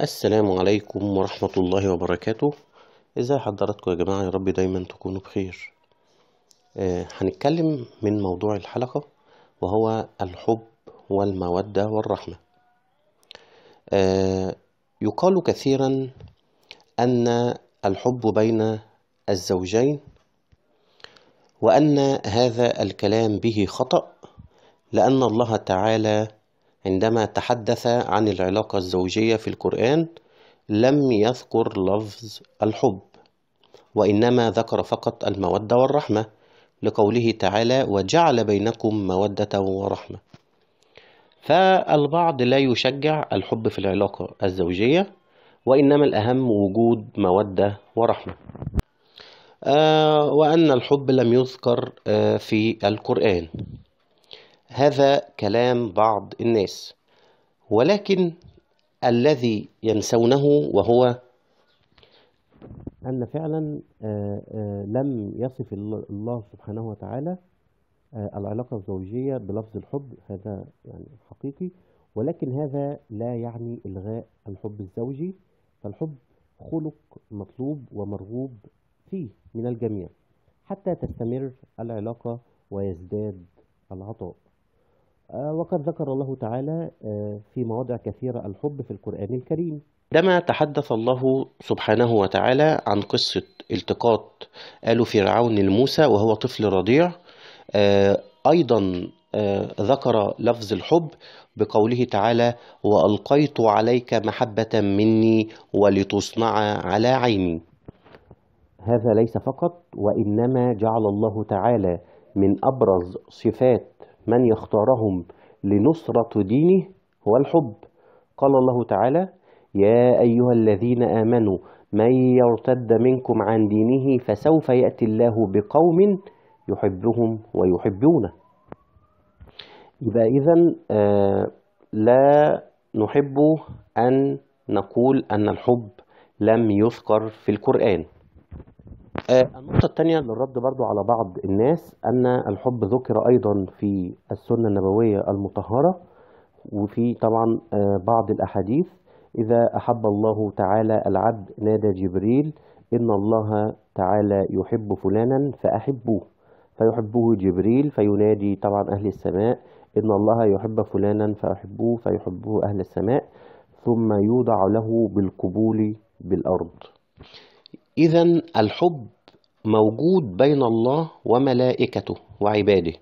السلام عليكم ورحمة الله وبركاته ازاي حضراتكم يا جماعة يا رب دايما تكونوا بخير آه هنتكلم من موضوع الحلقة وهو الحب والمودة والرحمة آه يقال كثيرا أن الحب بين الزوجين وأن هذا الكلام به خطأ لأن الله تعالى عندما تحدث عن العلاقة الزوجية في القرآن لم يذكر لفظ الحب وإنما ذكر فقط المودة والرحمة لقوله تعالى وجعل بينكم مودة ورحمة فالبعض لا يشجع الحب في العلاقة الزوجية وإنما الأهم وجود مودة ورحمة آه وأن الحب لم يذكر آه في القرآن هذا كلام بعض الناس ولكن الذي ينسونه وهو أن فعلا آه، آه، لم يصف الله سبحانه وتعالى آه، العلاقة الزوجية بلفظ الحب هذا يعني حقيقي ولكن هذا لا يعني إلغاء الحب الزوجي فالحب خلق مطلوب ومرغوب فيه من الجميع حتى تستمر العلاقة ويزداد العطاء آه، وقد ذكر الله تعالى آه، في مواضع كثيرة الحب في القرآن الكريم عندما تحدث الله سبحانه وتعالى عن قصة التقاط آل فرعون لموسى وهو طفل رضيع آه، أيضا ذكر لفظ الحب بقوله تعالى وألقيت عليك محبة مني ولتصنع على عيني هذا ليس فقط وإنما جعل الله تعالى من أبرز صفات من يختارهم لنصرة دينه هو الحب قال الله تعالى يا أيها الذين آمنوا من يرتد منكم عن دينه فسوف يأتي الله بقوم يحبهم ويحبونه يبقى إذا آه، لا نحب أن نقول أن الحب لم يذكر في القرآن آه، النقطة الثانية للرد برضو على بعض الناس أن الحب ذكر أيضا في السنة النبوية المطهرة وفي طبعا آه، بعض الأحاديث إذا أحب الله تعالى العبد نادى جبريل إن الله تعالى يحب فلانا فأحبوه فيحبه جبريل فينادي طبعا أهل السماء إن الله يحب فلانا فأحبوه فيحبه أهل السماء ثم يوضع له بالقبول بالأرض إذا الحب موجود بين الله وملائكته وعباده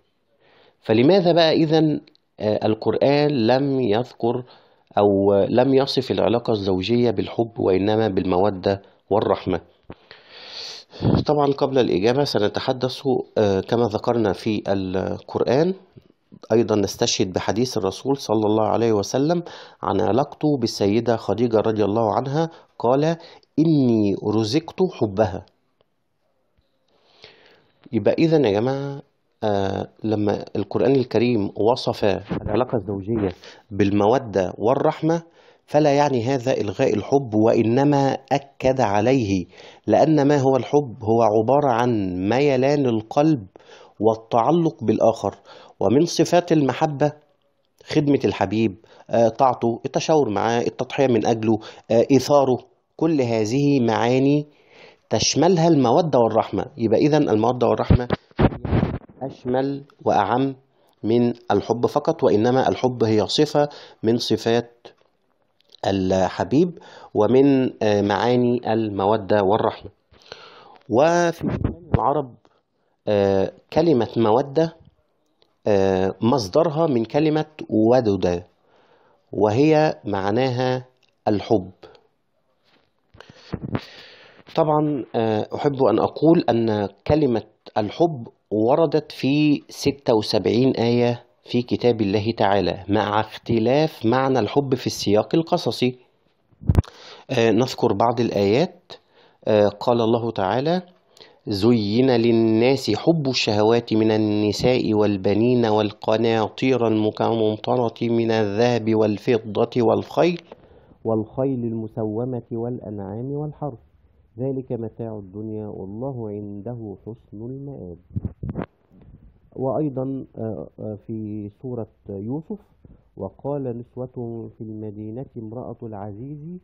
فلماذا بقى إذا آه، القرآن لم يذكر أو لم يصف العلاقة الزوجية بالحب وإنما بالمودة والرحمة طبعا قبل الإجابة سنتحدث آه، كما ذكرنا في القرآن أيضا نستشهد بحديث الرسول صلى الله عليه وسلم عن علاقته بالسيدة خديجة رضي الله عنها قال إني رزقت حبها يبقى إذا يا جماعة آه لما القرآن الكريم وصف العلاقة الزوجية بالمودة والرحمة فلا يعني هذا إلغاء الحب وإنما أكد عليه لأن ما هو الحب هو عبارة عن ميلان القلب والتعلق بالآخر ومن صفات المحبة خدمة الحبيب آه، طاعته التشاور معاه التضحية من أجله آه، إثاره كل هذه معاني تشملها المودة والرحمة يبقى إذا المودة والرحمة أشمل وأعم من الحب فقط وإنما الحب هي صفة من صفات الحبيب ومن آه، معاني المودة والرحمة وفي العرب آه، كلمة مودة آه، مصدرها من كلمة ودودة وهي معناها الحب طبعا آه، أحب أن أقول أن كلمة الحب وردت في 76 آية في كتاب الله تعالى مع اختلاف معنى الحب في السياق القصصي آه، نذكر بعض الآيات آه، قال الله تعالى زين للناس حب الشهوات من النساء والبنين والقناطير المقنطرة من الذهب والفضة والخيل والخيل المسومة والأنعام والحرث ذلك متاع الدنيا والله عنده حسن المآب وأيضا آه، آه، في سورة يوسف وقال نسوة في المدينة امرأة العزيز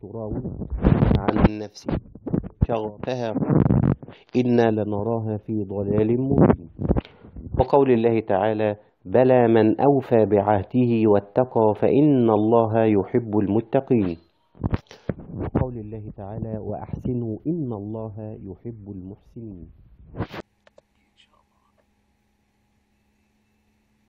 تراود عن نفسه شغفها إنا لنراها في ضلال مبين وقول الله تعالى بلى من أوفى بعهده واتقى فإن الله يحب المتقين قول الله تعالى وأحسنوا إن الله يحب المحسنين